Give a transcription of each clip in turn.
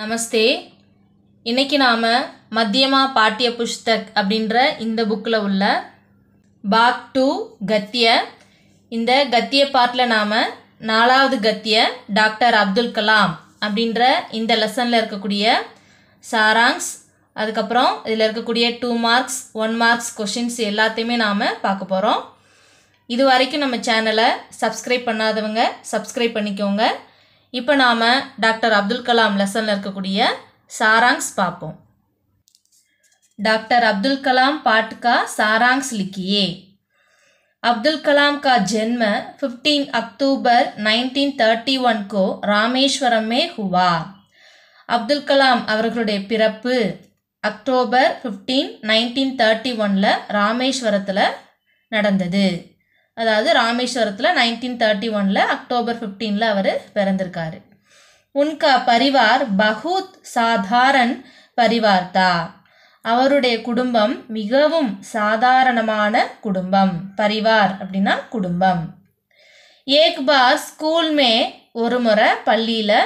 நமஸ்தே இன்னைக்கு நாம் மத்தியமா பாட்டிய புஸ்தக் அப்படின்ற இந்த புக்கில் உள்ள பாக் டூ கத்திய இந்த கத்திய பாட்டில் நாம் நாலாவது கத்திய டாக்டர் அப்துல் கலாம் அப்படின்ற இந்த லெசனில் இருக்கக்கூடிய சாராங்ஸ் அதுக்கப்புறம் இதில் இருக்கக்கூடிய two marks one marks questions எல்லாத்தையுமே நாம் பார்க்க போகிறோம் இது வரைக்கும் நம்ம சேனலை சப்ஸ்கிரைப் பண்ணாதவங்க சப்ஸ்கிரைப் பண்ணிக்கோங்க இப்போ நாம் டாக்டர் அப்துல் கலாம் லெசனில் இருக்கக்கூடிய சாராங்ஸ் பார்ப்போம் டாக்டர் அப்துல் கலாம் பாட்டுக்கா சாராங்ஸ் லிக்கியே அப்துல் கலாம் கா ஜென்ம fifteen October nineteen thirty one கோ ராமேஸ்வரமே ஹுவா அப்துல் கலாம் அவர்களுடைய பிறப்பு அக்டோபர் ஃபிஃப்டீன் நைன்டீன் தேர்ட்டி ஒனில் ராமேஸ்வரத்தில் நடந்தது அதாவது ராமேஸ்வரத்தில் நைன்டீன் தேர்ட்டி ஒனில் அக்டோபர் ஃபிஃப்டீனில் அவர் பிறந்திருக்காரு உன்கா பரிவார் பகுத் சாதாரண் பரிவார்த்தா அவருடைய குடும்பம் மிகவும் சாதாரணமான குடும்பம் பரிவார் அப்படின்னா குடும்பம் ஏக் ஸ்கூல்மே ஸ்கூல் மே ஒரு முறை பள்ளியில்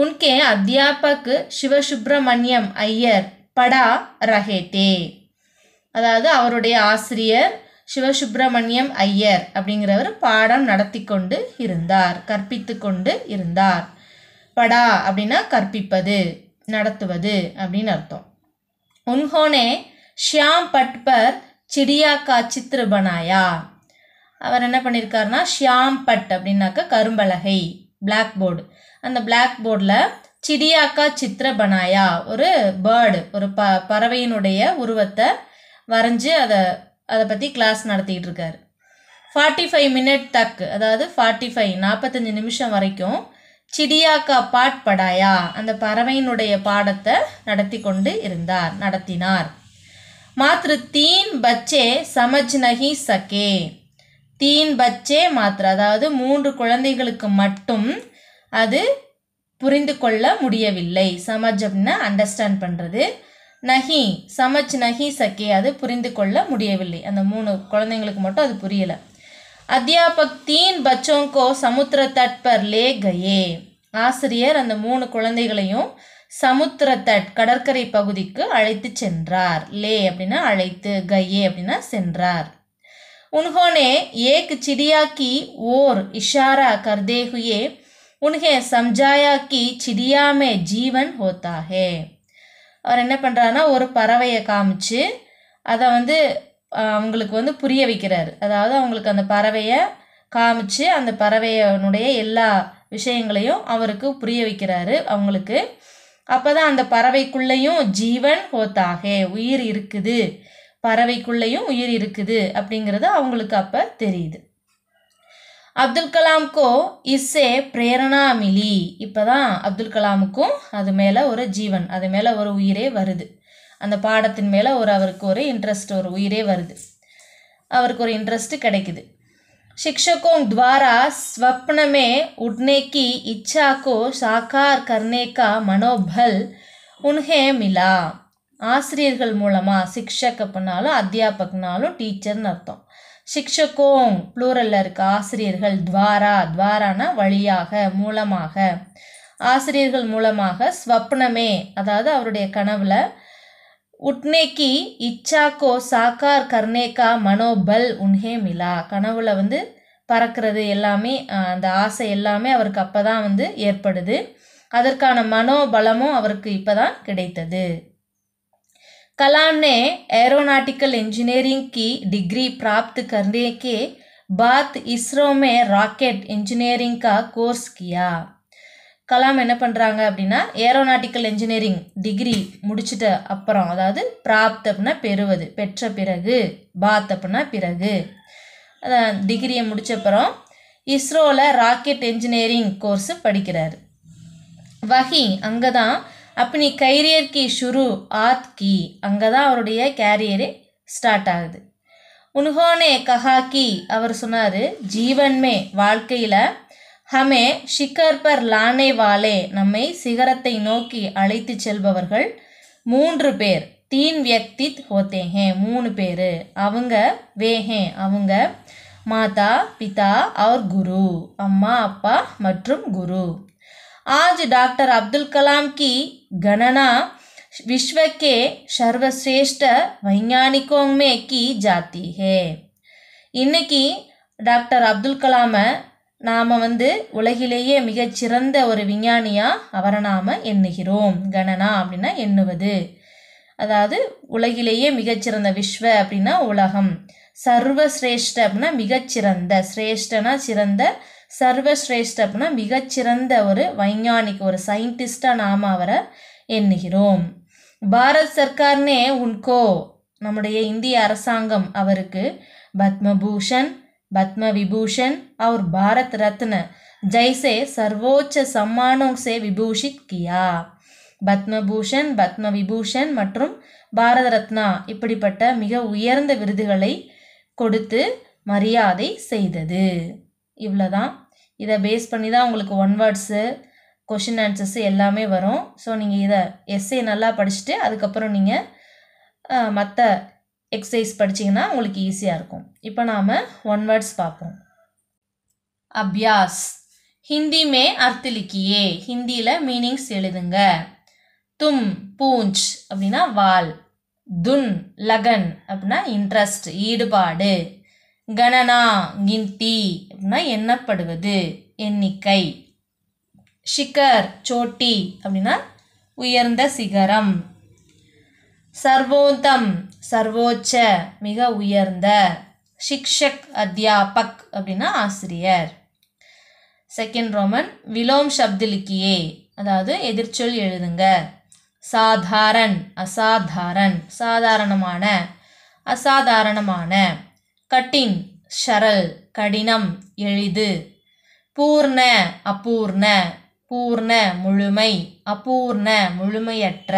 உன்கே அத்தியாபக்கு சிவசுப்பிரமணியம் ஐயர் படா ரஹேதே அதாவது அவருடைய ஆசிரியர் சிவசுப்பிரமணியம் ஐயர் அப்படிங்கிறவர் பாடம் நடத்தி கொண்டு இருந்தார் கற்பித்து கொண்டு இருந்தார் படா அப்படின்னா கற்பிப்பது நடத்துவது அப்படின்னு அர்த்தம் உன்ஹோனே ஷியாம் பட்பர் சிடியா கா சித்திர பனாயா அவர் என்ன பண்ணியிருக்காருனா ஷியாம் பட் அப்படின்னாக்கா கரும்பலகை பிளாக் போர்டு அந்த பிளாக் போர்டில் சிடியாக்கா சித்திர பனாயா ஒரு பேர்டு ஒரு ப பறவையினுடைய உருவத்தை வரைஞ்சி அதை அதை பற்றி கிளாஸ் நடத்திக்கிட்டு இருக்காரு ஃபார்ட்டி ஃபைவ் மினிட் தக் அதாவது ஃபார்ட்டி ஃபைவ் நாற்பத்தஞ்சு நிமிஷம் வரைக்கும் சிடியாக்கா பாட் படாயா அந்த பறவையினுடைய பாடத்தை நடத்தி கொண்டு இருந்தார் நடத்தினார் மாத்ரு தீன் பச்சே சமஜ் நகி சகே தீன் பச்சே மாத்ரு அதாவது மூன்று குழந்தைகளுக்கு மட்டும் அது புரிந்து கொள்ள முடியவில்லை சமஜ் அப்படின்னா அண்டர்ஸ்டாண்ட் பண்ணுறது நஹி சமச் நஹி சக்கே அது புரிந்து கொள்ள முடியவில்லை அந்த மூணு குழந்தைங்களுக்கு மட்டும் அது புரியலை அத்தியாபக் தீன் பச்சோங்கோ சமுத்திர தட்பர் லே கயே ஆசிரியர் அந்த மூணு குழந்தைகளையும் சமுத்திர தட் கடற்கரை பகுதிக்கு அழைத்து சென்றார் லே அப்படின்னா அழைத்து கயே அப்படின்னா சென்றார் உன்கோனே ஏக் சிடியாக்கி ஓர் இஷாரா கர்தேகுயே करते சம்ஜாயாக்கி சிடியாமே ஜீவன் ஹோத்தாகே அவர் என்ன பண்ணுறாருன்னா ஒரு பறவையை காமிச்சு அதை வந்து அவங்களுக்கு வந்து புரிய வைக்கிறாரு அதாவது அவங்களுக்கு அந்த பறவையை காமிச்சு அந்த பறவையனுடைய எல்லா விஷயங்களையும் அவருக்கு புரிய வைக்கிறாரு அவங்களுக்கு அப்போ தான் அந்த பறவைக்குள்ளேயும் ஜீவன் ஹோத்தாகே உயிர் இருக்குது பறவைக்குள்ளேயும் உயிர் இருக்குது அப்படிங்கிறது அவங்களுக்கு அப்போ தெரியுது அப்துல் கலாம்க்கோ இஸ்ஸே பிரேரணா மிலி இப்போ தான் அப்துல் கலாமுக்கும் அது மேலே ஒரு ஜீவன் அது மேலே ஒரு உயிரே வருது அந்த பாடத்தின் மேலே ஒரு அவருக்கு ஒரு இன்ட்ரெஸ்ட் ஒரு உயிரே வருது அவருக்கு ஒரு இன்ட்ரெஸ்ட் கிடைக்குது சிக்ஷகோங் துவாரா ஸ்வப்னமே உட்னேக்கி இச்சாக்கோ சாக்கார் கர்ணேக்கா மனோபல் உன்ஹே மிலா ஆசிரியர்கள் மூலமாக சிக்ஷக் அப்படின்னாலும் அத்தியாபக்னாலும் டீச்சர்னு அர்த்தம் சிக்ஷகோங் ப்ளூரலில் இருக்க ஆசிரியர்கள் துவாரா துவாரானா வழியாக மூலமாக ஆசிரியர்கள் மூலமாக ஸ்வப்னமே அதாவது அவருடைய கனவுல உட்னேக்கி இச்சாக்கோ சாக்கார் கர்ணேகா மனோபல் உன்ஹே மிலா கனவுல வந்து பறக்கிறது எல்லாமே அந்த ஆசை எல்லாமே அவருக்கு அப்போ தான் வந்து ஏற்படுது அதற்கான மனோபலமும் அவருக்கு இப்போ தான் கிடைத்தது कलाम ने एरोनाटिकल इंजीनियरिंग की डिग्री प्राप्त करने के बाद इसरो में ராக்கெட் इंजीनियरिंग का கோர்ஸ் किया கலாம் என்ன பண்ணுறாங்க அப்படின்னா ஏரோநாட்டிக்கல் இன்ஜினியரிங் டிகிரி முடிச்சுட்ட அப்புறம் அதாவது பிராப்த் அப்படின்னா பெறுவது பெற்ற பிறகு பாத் அப்படின்னா பிறகு அதான் டிகிரியை முடிச்சப்புறம் இஸ்ரோவில் ராக்கெட் இன்ஜினியரிங் கோர்ஸு படிக்கிறார் வஹி அங்கே தான் அப்போ நீ கைரியர் கி ஷுரு ஆத் கி அங்கே தான் அவருடைய கேரியரே ஸ்டார்ட் ஆகுது உன்ஹோனே கஹா கி அவர் சொன்னார் ஜீவன்மே வாழ்க்கையில் ஹமே ஷிக்கர் பர் லானே வாலே நம்மை சிகரத்தை நோக்கி அழைத்து செல்பவர்கள் மூன்று பேர் தீன் வியக்தி ஹோத்தேஹே மூணு பேர் அவங்க வே ஹே அவங்க மாதா பிதா அவர் குரு அம்மா அப்பா மற்றும் குரு आज डॉक्टर अब्दुल कलाम की गणना विश्व के सर्वश्रेष्ठ वैज्ञानिकों में की जाती है இன்னைக்கு டாக்டர் அப்துல் கலாமை நாம் வந்து உலகிலேயே மிகச்சிறந்த ஒரு விஞ்ஞானியாக அவரை நாம் எண்ணுகிறோம் கணனா அப்படின்னா எண்ணுவது அதாவது உலகிலேயே மிகச்சிறந்த விஸ்வ அப்படின்னா உலகம் சர்வசிரேஷ்ட அப்படின்னா மிகச்சிறந்த சிரேஷ்டனா சிறந்த சர்வஸ்ரேஷ்ட அப்படின்னா மிகச்சிறந்த ஒரு வைஞ்ஞானிக்கு ஒரு சயின்டிஸ்டாக நாம் அவரை எண்ணுகிறோம் பாரத் சர்க்கார்னே உன்கோ நம்முடைய இந்திய அரசாங்கம் அவருக்கு பத்மபூஷன் பத்ம விபூஷன் அவர் பாரத் ரத்ன ஜைசே சர்வோச்ச சம்மானோ சே விபூஷித் கியா பத்மபூஷன் பத்ம விபூஷன் மற்றும் பாரத ரத்னா இப்படிப்பட்ட மிக உயர்ந்த விருதுகளை கொடுத்து மரியாதை செய்தது இவ்வளோதான் இதை பேஸ் பண்ணி தான் உங்களுக்கு ஒன் வேர்ட்ஸு கொஷின் ஆன்சர்ஸ் எல்லாமே வரும் ஸோ நீங்கள் இதை எஸ்ஏ நல்லா படிச்சுட்டு அதுக்கப்புறம் நீங்கள் மற்ற எக்ஸசைஸ் படிச்சிங்கன்னா உங்களுக்கு ஈஸியாக இருக்கும் இப்போ நாம் ஒன் வேர்ட்ஸ் பார்ப்போம் அபியாஸ் ஹிந்தி மே அர்த்திலிக்கியே ஹிந்தியில் மீனிங்ஸ் எழுதுங்க தும் பூஞ்ச் அப்படின்னா வால் துன் லகன் அப்படின்னா இன்ட்ரெஸ்ட் ஈடுபாடு கணனா கிந்தி அப்படின்னா எண்ணப்படுவது எண்ணிக்கை ஷிகர் சோட்டி அப்படின்னா உயர்ந்த சிகரம் சர்வோந்தம் சர்வோச்ச மிக உயர்ந்த சிக்ஷக் அத்தியாபக் அப்படின்னா ஆசிரியர் செகண்ட் ரோமன் விலோம் சப்திலிக்கியே அதாவது எதிர்ச்சொல் எழுதுங்க சாதாரண் அசாதாரண் சாதாரணமான அசாதாரணமான கட்டிங் ஷரல் கடினம் எளிது பூர்ண அபூர்ண பூர்ண முழுமை அபூர்ண முழுமையற்ற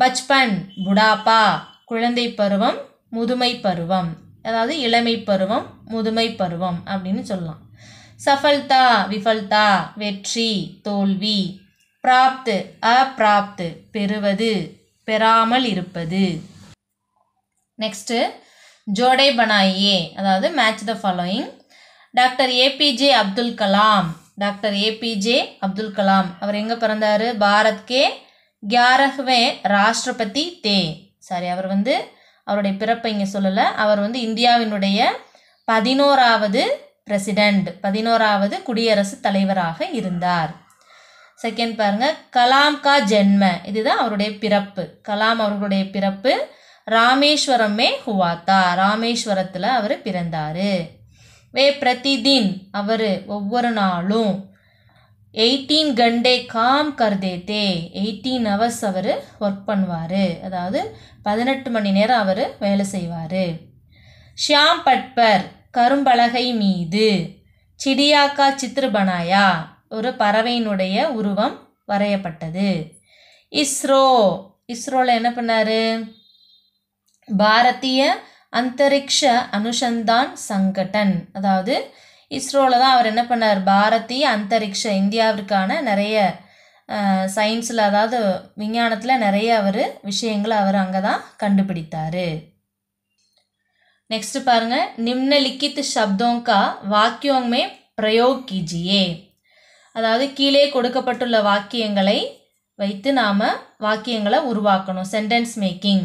பச்பன் புடாப்பா குழந்தை பருவம் முதுமை பருவம் அதாவது இளமை பருவம் முதுமை பருவம் அப்படின்னு சொல்லலாம் சஃபல்தா விஃபல்தா வெற்றி தோல்வி பிராப்து அப்ராப்து பெறுவது பெறாமல் இருப்பது நெக்ஸ்ட்டு ஜோடே பனாயே அதாவது match the following doctor A P J Abdul Kalam doctor A P J Abdul Kalam அவர் எங்கே பிறந்தார் பாரத் கே கியாரஹ்வே ராஷ்டிரபதி தே சாரி அவர் வந்து அவருடைய பிறப்பை இங்கே சொல்லலை அவர் வந்து இந்தியாவினுடைய பதினோராவது பிரசிடெண்ட் பதினோராவது குடியரசு தலைவராக இருந்தார் செகண்ட் பாருங்கள் கலாம் கா ஜென்ம இதுதான் அவருடைய பிறப்பு கலாம் அவர்களுடைய பிறப்பு ராமேஸ்வரமே ஹுவாத்தா ராமேஸ்வரத்தில் அவர் பிறந்தார் வே பிரதிதின் அவர் ஒவ்வொரு நாளும் எயிட்டீன் கண்டே காம் கர்தே தே எயிட்டீன் ஹவர்ஸ் அவர் ஒர்க் பண்ணுவார் அதாவது பதினெட்டு மணி நேரம் அவர் வேலை செய்வார் ஷியாம் பட்பர் கரும்பலகை மீது சிடியாக்கா பனாயா ஒரு பறவையினுடைய உருவம் வரையப்பட்டது இஸ்ரோ இஸ்ரோவில் என்ன பண்ணார் பாரதிய அந்தரிக்ஷ அனுசந்தான் சங்கடன் அதாவது இஸ்ரோவில் தான் அவர் என்ன பண்ணார் பாரதிய அந்தரிக்ஷ இந்தியாவிற்கான நிறைய சயின்ஸில் அதாவது விஞ்ஞானத்தில் நிறைய அவர் விஷயங்களை அவர் அங்கே தான் கண்டுபிடித்தார் நெக்ஸ்ட் பாருங்க நிம்னலிக்கித் சப்தோங்கா கா பிரயோக் கிஜியே அதாவது கீழே கொடுக்கப்பட்டுள்ள வாக்கியங்களை வைத்து நாம் வாக்கியங்களை உருவாக்கணும் சென்டென்ஸ் மேக்கிங்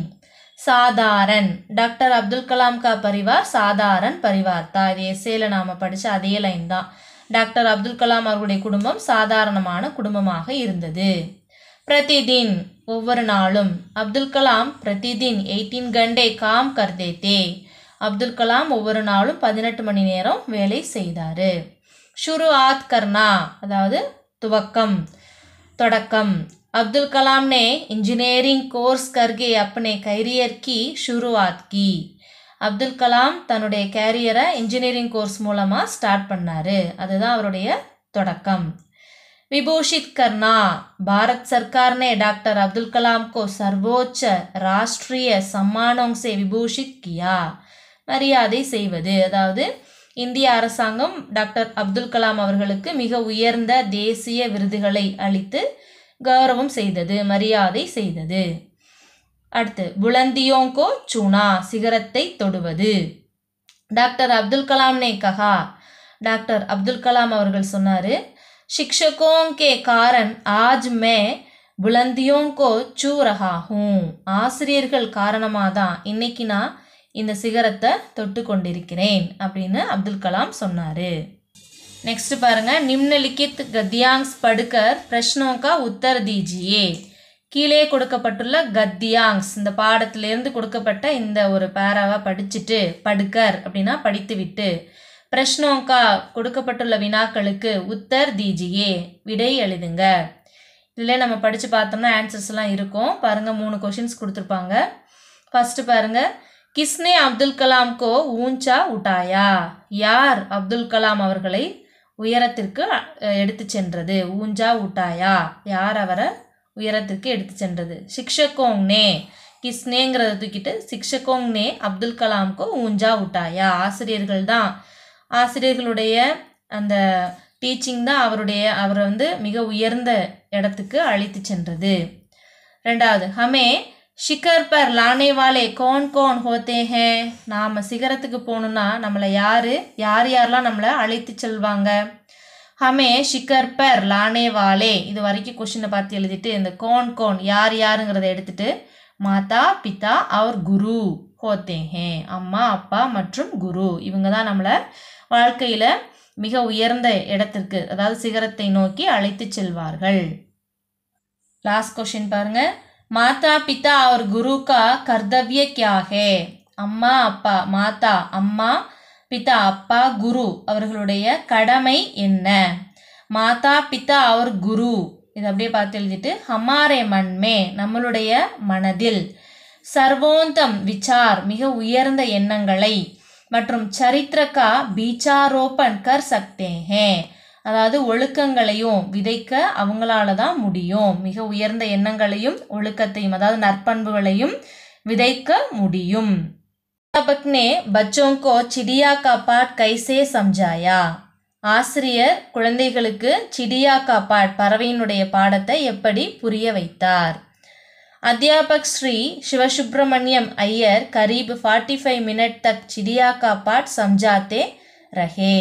சாதாரன் டாக்டர் அப்துல் கலாம் கா பரிவார் சாதாரன் பரிவார் தா இது எஸ்ஏல நாம படித்த அதே லைன் தான் டாக்டர் அப்துல் கலாம் அவர்களுடைய குடும்பம் சாதாரணமான குடும்பமாக இருந்தது பிரதிதின் ஒவ்வொரு நாளும் அப்துல் கலாம் பிரதிதின் எயிட்டீன் கண்டே காம் கர்தே தே அப்துல் கலாம் ஒவ்வொரு நாளும் பதினெட்டு மணி நேரம் வேலை செய்தார் ஷுரு ஆத் கர்னா அதாவது துவக்கம் தொடக்கம் अब्दुल कलाम ने इंजीनियरिंग कोर्स करके अपने करियर की शुरुआत की அப்துல் கலாம் தன்னுடைய கேரியரை இன்ஜினியரிங் கோர்ஸ் மூலமாக ஸ்டார்ட் பண்ணார் அதுதான் அவருடைய தொடக்கம் விபூஷித் கர்ணா பாரத் சர்க்கார்னே டாக்டர் डॉक्टर अब्दुल சர்வோச்ச ராஷ்ட்ரிய सर्वोच्च राष्ट्रीय सम्मानों से மரியாதை செய்வது அதாவது இந்திய அரசாங்கம் டாக்டர் அப்துல் கலாம் அவர்களுக்கு மிக உயர்ந்த தேசிய விருதுகளை அளித்து கௌரவம் செய்தது மரியாதை செய்தது அடுத்து புலந்தியோங்கோ சுனா சிகரத்தை தொடுவது டாக்டர் அப்துல் கலாம் நே கஹா டாக்டர் அப்துல் கலாம் அவர்கள் சொன்னார் சிக்ஷகோங்கே காரன் ஆஜ் மே புலந்தியோங்கோ சூரகாகும் ஆசிரியர்கள் காரணமாக தான் இன்னைக்கு நான் இந்த சிகரத்தை தொட்டு கொண்டிருக்கிறேன் அப்படின்னு அப்துல் கலாம் சொன்னார் नेक्स्ट பாருங்க निम्नलिखित गद्यांश படுக்கர் प्रश्नों का தீஜியே दीजिए கீழே கொடுக்கப்பட்டுள்ள கத்தியாங்ஸ் இந்த பாடத்திலிருந்து கொடுக்கப்பட்ட இந்த ஒரு பேராவை படிச்சுட்டு படுக்கர் அப்படின்னா படித்து விட்டு பிரஷ்னோக்கா கொடுக்கப்பட்டுள்ள வினாக்களுக்கு உத்தர் தீஜியே விடை எழுதுங்க இதில் நம்ம படித்து பார்த்தோம்னா ஆன்சர்ஸ்லாம் இருக்கும் பாருங்கள் மூணு கொஷின்ஸ் கொடுத்துருப்பாங்க ஃபஸ்ட்டு பாருங்கள் கிஸ்னே அப்துல் கலாம் ஊஞ்சா உட்டாயா யார் அப்துல் கலாம் அவர்களை உயரத்திற்கு எடுத்து சென்றது ஊஞ்சா ஊட்டாயா யார் அவரை உயரத்திற்கு எடுத்து சென்றது சிக்ஷகோங்னே கிஸ்னேங்கிறத தூக்கிட்டு சிக்ஷகோங்னே அப்துல் கலாம்க்கு ஊஞ்சா ஊட்டாயா ஆசிரியர்கள் தான் ஆசிரியர்களுடைய அந்த டீச்சிங் தான் அவருடைய அவரை வந்து மிக உயர்ந்த இடத்துக்கு அழைத்து சென்றது ரெண்டாவது ஹமே ஷிக்கர் பர் லானே கோன் கோன் ஹோத்தே ஹே நாம் சிகரத்துக்கு போகணுன்னா நம்மளை யார் யார் யாரெல்லாம் நம்மளை அழைத்து செல்வாங்க ஹமே ஷிக்கர் பர் லானே இது வரைக்கும் கொஷினை பார்த்து எழுதிட்டு இந்த கோன் கோன் யார் யாருங்கிறத எடுத்துகிட்டு மாதா பிதா அவர் குரு ஹோத்தே ஹே அம்மா அப்பா மற்றும் குரு இவங்க தான் நம்மளை வாழ்க்கையில் மிக உயர்ந்த இடத்திற்கு அதாவது சிகரத்தை நோக்கி அழைத்து செல்வார்கள் லாஸ்ட் கொஷின் பாருங்கள் மாதா பிதா அவர் குருக்கா கர்த்தவிய கியாகே அம்மா அப்பா மாதா அம்மா பிதா அப்பா குரு அவர்களுடைய கடமை என்ன மாதா பிதா அவர் குரு இது அப்படியே பார்த்து எழுதிட்டு ஹமாரே மண்மே நம்மளுடைய மனதில் சர்வோந்தம் விசார் மிக உயர்ந்த எண்ணங்களை மற்றும் சரித்திரக்கா பீச்சாரோபன் கர் சக்தே அதாவது ஒழுக்கங்களையும் விதைக்க அவங்களால தான் முடியும் மிக உயர்ந்த எண்ணங்களையும் ஒழுக்கத்தையும் அதாவது நற்பண்புகளையும் விதைக்க முடியும் அபக்னே பச்சோங்கோ சிடியா காப்பாட் கைசே சம்ஜாயா ஆசிரியர் குழந்தைகளுக்கு சிடியா காப்பாட் பறவையினுடைய பாடத்தை எப்படி புரிய வைத்தார் அத்தியாபக் ஸ்ரீ சிவசுப்பிரமணியம் ஐயர் கரீப் ஃபார்ட்டி ஃபைவ் மினிட் தக் சிடியா காப்பாட் சம்ஜாத்தே ரஹே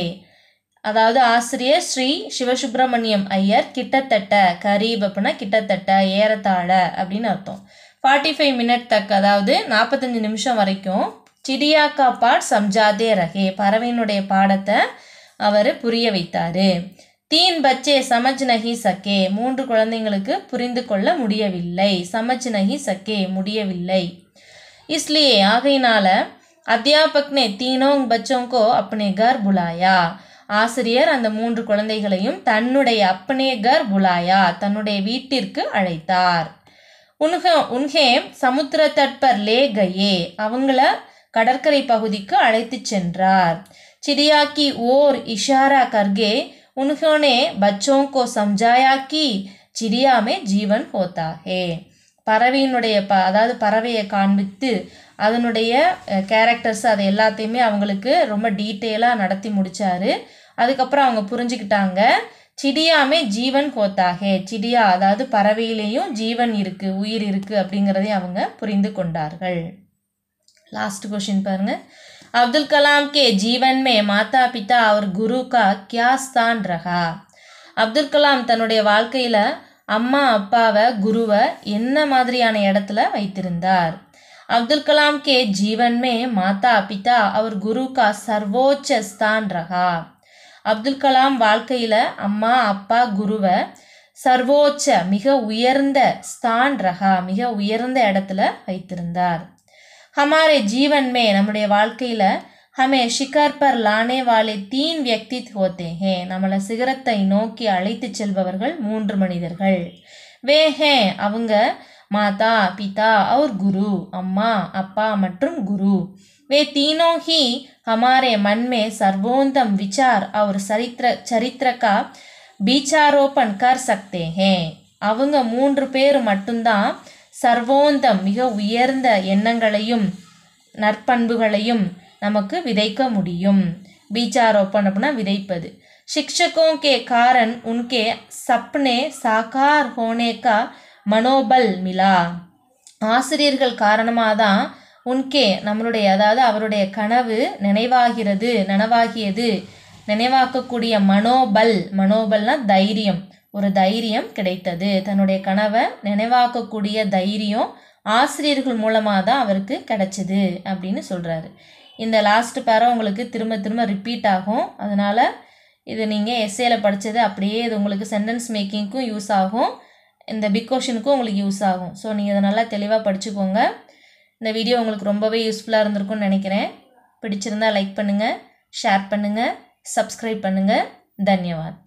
அதாவது ஆசிரியர் ஸ்ரீ சிவசுப்பிரமணியம் ஐயர் கிட்டத்தட்ட கரீப் அப்படின்னா கிட்டத்தட்ட ஏறத்தாழ அப்படின்னு அர்த்தம் ஃபார்ட்டி ஃபைவ் மினிட் தக் அதாவது நாற்பத்தஞ்சு நிமிஷம் வரைக்கும் சிடியாக்கா பாட் சம்ஜாதே ரகே பறவையினுடைய பாடத்தை அவர் புரிய வைத்தார் தீன் பச்சே சமஜ் நகி சக்கே மூன்று குழந்தைங்களுக்கு புரிந்து கொள்ள முடியவில்லை சமஜ் நகி சக்கே முடியவில்லை இஸ்லியே ஆகையினால அத்தியாபக்னே தீனோங் பச்சோங்கோ அப்னே கர் புலாயா ஆசிரியர் அந்த மூன்று குழந்தைகளையும் தன்னுடைய அப்பனேகர் புலாயா தன்னுடைய வீட்டிற்கு அழைத்தார் உன்ஹ உன்ஹேம் சமுத்திர தட்பர் லே கயே அவங்கள கடற்கரை பகுதிக்கு அழைத்து சென்றார் சிரியாக்கி ஓர் இஷாரா கர்கே உன்ஹோனே பச்சோங்கோ சம்ஜாயாக்கி சிரியாமே ஜீவன் ஹோத்தா ஹே பறவையினுடைய ப அதாவது பறவையை காண்பித்து அதனுடைய கேரக்டர்ஸ் அது எல்லாத்தையுமே அவங்களுக்கு ரொம்ப டீட்டெயிலாக நடத்தி முடித்தார் அதுக்கப்புறம் அவங்க புரிஞ்சுக்கிட்டாங்க சிடியாமே ஜீவன் கோத்தாகே சிடியா அதாவது பறவையிலேயும் ஜீவன் இருக்குது உயிர் இருக்குது அப்படிங்கிறதையும் அவங்க புரிந்து கொண்டார்கள் லாஸ்ட் கொஷின் பாருங்கள் அப்துல் கலாம் கே ஜீவன்மே மாதா பிதா அவர் குருக்கா கியாஸ்தான் ரஹா அப்துல் கலாம் தன்னுடைய வாழ்க்கையில் அம்மா அப்பாவை குருவை என்ன மாதிரியான இடத்துல வைத்திருந்தார் अब्दुल कलाम के जीवन में माता पिता और गुरु का सर्वोच्च स्थान रहा அப்துல் கலாம் வாழ்க்கையில் அம்மா அப்பா குருவை சர்வோச்ச மிக உயர்ந்த ஸ்தான் ரகா மிக உயர்ந்த இடத்துல வைத்திருந்தார் ஹமாரே ஜீவன் மே நம்முடைய வாழ்க்கையில் ஹமே ஷிகர் பர் லானே வாலே தீன் வியக்தி ஹோத்தே ஹே நம்மளை சிகரத்தை நோக்கி அழைத்து செல்பவர்கள் மூன்று மனிதர்கள் வே ஹே அவங்க மாதா பிதா அவர் குரு அம்மா அப்பா மற்றும் குரு வே தீனோ ஹி ஹமாரே மண்மே சர்வோந்தம் விசார் அவர் சரித்திர சரித்திரக்கா பீச்சாரோபன் கர் சக்தேஹே அவங்க மூன்று பேர் மட்டும்தான் சர்வோந்தம் மிக உயர்ந்த எண்ணங்களையும் நற்பண்புகளையும் நமக்கு விதைக்க முடியும் பீச்சாரோபன் அப்படின்னா விதைப்பது சிக்ஷகோங்கே காரன் உன்கே சப்னே சாகார் ஹோனேக்கா மனோபல் மிலா ஆசிரியர்கள் காரணமாக தான் உன்கே நம்மளுடைய அதாவது அவருடைய கனவு நினைவாகிறது நனவாகியது நினைவாக்கக்கூடிய மனோபல் மனோபல்னா தைரியம் ஒரு தைரியம் கிடைத்தது தன்னுடைய கனவை நினைவாக்கக்கூடிய தைரியம் ஆசிரியர்கள் மூலமாக தான் அவருக்கு கிடைச்சிது அப்படின்னு சொல்கிறாரு இந்த லாஸ்ட் பேரம் உங்களுக்கு திரும்ப திரும்ப ரிப்பீட் ஆகும் அதனால் இது நீங்கள் எஸ்ஏல படித்தது அப்படியே இது உங்களுக்கு சென்டென்ஸ் மேக்கிங்க்கும் யூஸ் ஆகும் இந்த பிக் கொஷனுக்கும் உங்களுக்கு யூஸ் ஆகும் ஸோ நீங்கள் இதை நல்லா தெளிவாக படிச்சுக்கோங்க இந்த வீடியோ உங்களுக்கு ரொம்பவே யூஸ்ஃபுல்லாக இருந்திருக்கும்னு நினைக்கிறேன் பிடிச்சிருந்தால் லைக் பண்ணுங்கள் ஷேர் பண்ணுங்கள் சப்ஸ்கிரைப் பண்ணுங்கள் தன்யவாத்